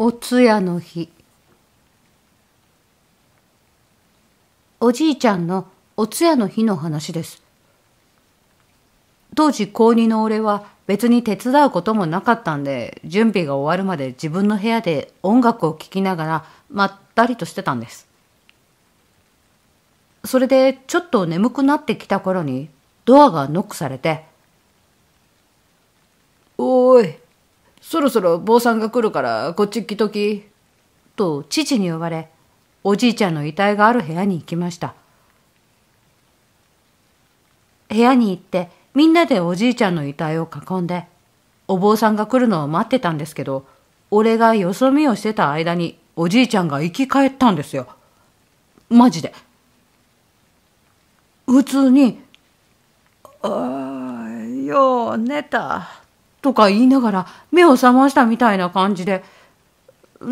お通夜の日おじいちゃんのお通夜の日の話です当時高2の俺は別に手伝うこともなかったんで準備が終わるまで自分の部屋で音楽を聴きながらまったりとしてたんですそれでちょっと眠くなってきた頃にドアがノックされて「おいそろそろ坊さんが来るからこっち来とき。と父に呼ばれ、おじいちゃんの遺体がある部屋に行きました。部屋に行ってみんなでおじいちゃんの遺体を囲んで、お坊さんが来るのを待ってたんですけど、俺がよそ見をしてた間におじいちゃんが生き返ったんですよ。マジで。普通に、ああ、よう寝た。とか言いながら目を覚ましたみたいな感じで、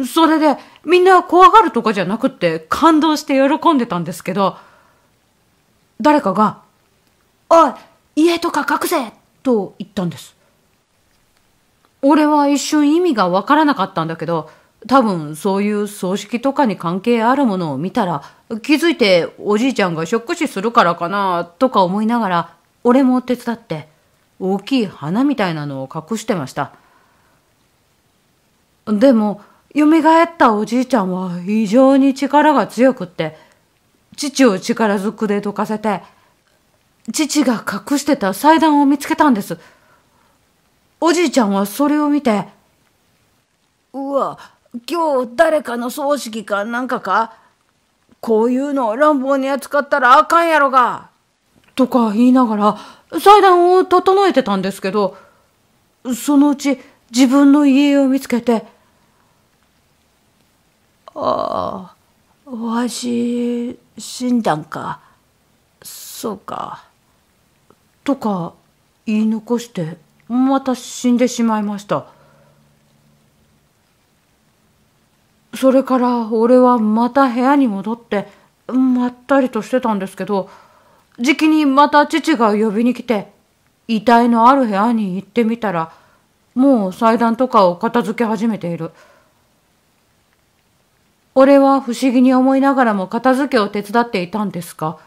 それでみんな怖がるとかじゃなくって感動して喜んでたんですけど、誰かが、おい、家とか隠せと言ったんです。俺は一瞬意味がわからなかったんだけど、多分そういう葬式とかに関係あるものを見たら気づいておじいちゃんがショック死するからかなとか思いながら俺も手伝って大きい花みたいなのを隠してました。でも、蘇ったおじいちゃんは非常に力が強くって、父を力ずくでどかせて、父が隠してた祭壇を見つけたんです。おじいちゃんはそれを見て、うわ、今日誰かの葬式かなんかかこういうのを乱暴に扱ったらあかんやろがとか言いながら祭壇を整えてたんですけど、そのうち自分の家を見つけて、ああ、わし、死んだんか。そうか。とか言い残して、また死んでしまいました。それから俺はまた部屋に戻って、まったりとしてたんですけど、じきにまた父が呼びに来て、遺体のある部屋に行ってみたら、もう祭壇とかを片付け始めている。俺は不思議に思いながらも片付けを手伝っていたんですが、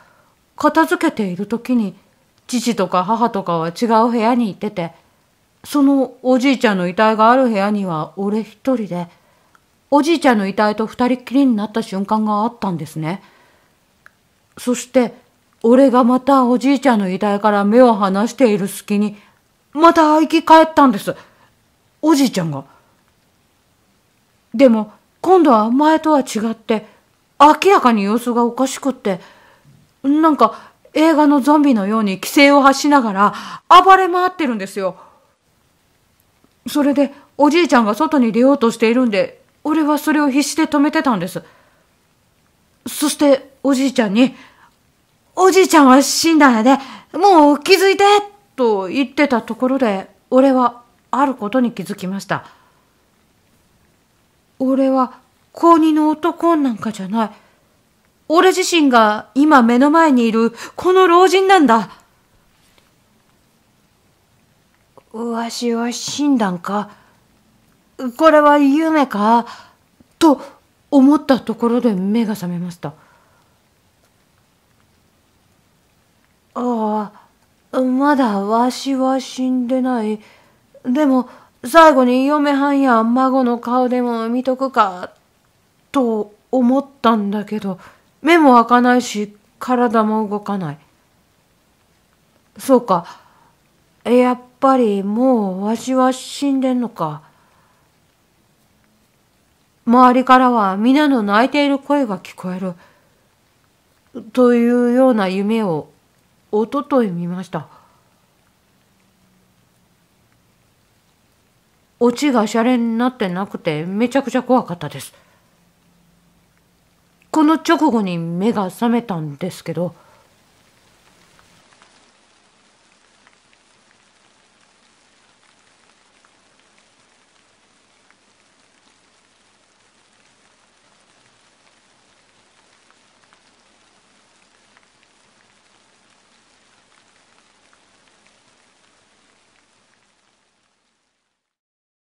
片付けている時に、父とか母とかは違う部屋に行ってて、そのおじいちゃんの遺体がある部屋には俺一人で、おじいちゃんの遺体と二人っきりになった瞬間があったんですね。そして、俺がまたおじいちゃんの遺体から目を離している隙に、また生き返ったんです。おじいちゃんが。でも、今度は前とは違って、明らかに様子がおかしくって、なんか映画のゾンビのように規制を発しながら暴れ回ってるんですよ。それで、おじいちゃんが外に出ようとしているんで、俺はそれを必死で止めてたんです。そして、おじいちゃんに、おじいちゃんは死んだんやで、もう気づいてと言ってたところで、俺はあることに気づきました。俺は高2の男なんかじゃない。俺自身が今目の前にいるこの老人なんだ。わしは死んだんかこれは夢かと思ったところで目が覚めました。まだわしは死んでない。でも、最後に嫁はんや孫の顔でも見とくか、と思ったんだけど、目も開かないし、体も動かない。そうか。やっぱりもうわしは死んでんのか。周りからは皆の泣いている声が聞こえる。というような夢をおととい見ました。オチがシャレになってなくてめちゃくちゃ怖かったです。この直後に目が覚めたんですけど、